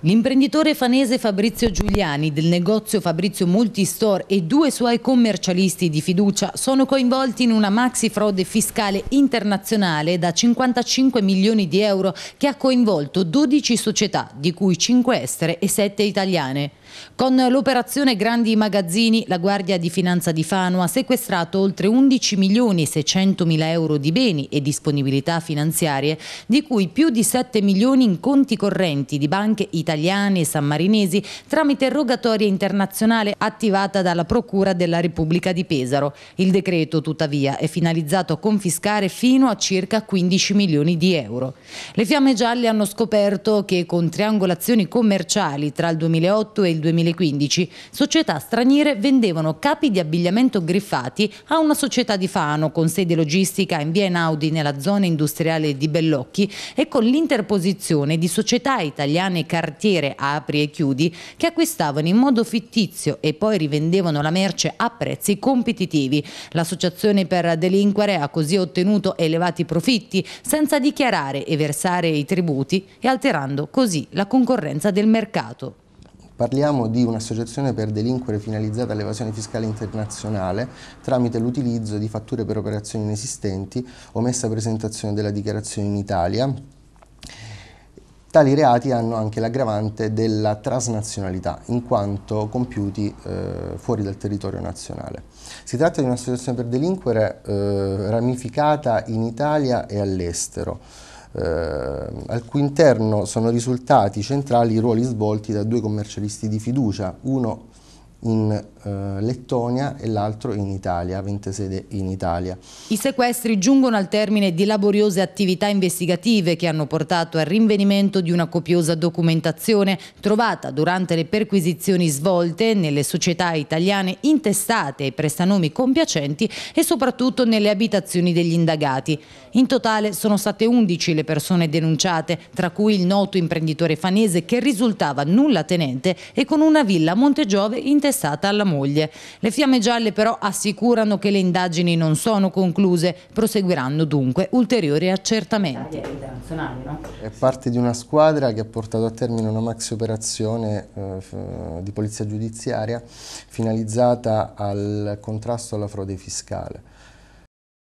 L'imprenditore fanese Fabrizio Giuliani del negozio Fabrizio Multistore e due suoi commercialisti di fiducia sono coinvolti in una maxi frode fiscale internazionale da 55 milioni di euro che ha coinvolto 12 società, di cui 5 estere e 7 italiane. Con l'operazione Grandi Magazzini, la Guardia di Finanza di Fano ha sequestrato oltre 11 milioni e 600 mila euro di beni e disponibilità finanziarie, di cui più di 7 milioni in conti correnti di banche italiane italiani e sammarinesi tramite rogatoria internazionale attivata dalla Procura della Repubblica di Pesaro. Il decreto, tuttavia, è finalizzato a confiscare fino a circa 15 milioni di euro. Le Fiamme Gialle hanno scoperto che con triangolazioni commerciali tra il 2008 e il 2015 società straniere vendevano capi di abbigliamento griffati a una società di Fano con sede logistica in via Einaudi nella zona industriale di Bellocchi e con l'interposizione di società italiane cartiere cartiere Apri e Chiudi che acquistavano in modo fittizio e poi rivendevano la merce a prezzi competitivi. L'associazione per delinquere ha così ottenuto elevati profitti senza dichiarare e versare i tributi e alterando così la concorrenza del mercato. Parliamo di un'associazione per delinquere finalizzata all'evasione fiscale internazionale tramite l'utilizzo di fatture per operazioni inesistenti, o messa a presentazione della dichiarazione in Italia, Tali reati hanno anche l'aggravante della transnazionalità in quanto compiuti eh, fuori dal territorio nazionale. Si tratta di un'associazione per delinquere eh, ramificata in Italia e all'estero, eh, al cui interno sono risultati centrali i ruoli svolti da due commercialisti di fiducia, uno in eh, Lettonia e l'altro in Italia, 20 sede in Italia. I sequestri giungono al termine di laboriose attività investigative che hanno portato al rinvenimento di una copiosa documentazione trovata durante le perquisizioni svolte nelle società italiane intestate ai prestanomi compiacenti e soprattutto nelle abitazioni degli indagati. In totale sono state 11 le persone denunciate, tra cui il noto imprenditore fanese che risultava nulla tenente e con una villa a Montegiove in intestata alla moglie. Le fiamme gialle però assicurano che le indagini non sono concluse, proseguiranno dunque ulteriori accertamenti. È parte di una squadra che ha portato a termine una maxi operazione eh, di polizia giudiziaria finalizzata al contrasto alla frode fiscale.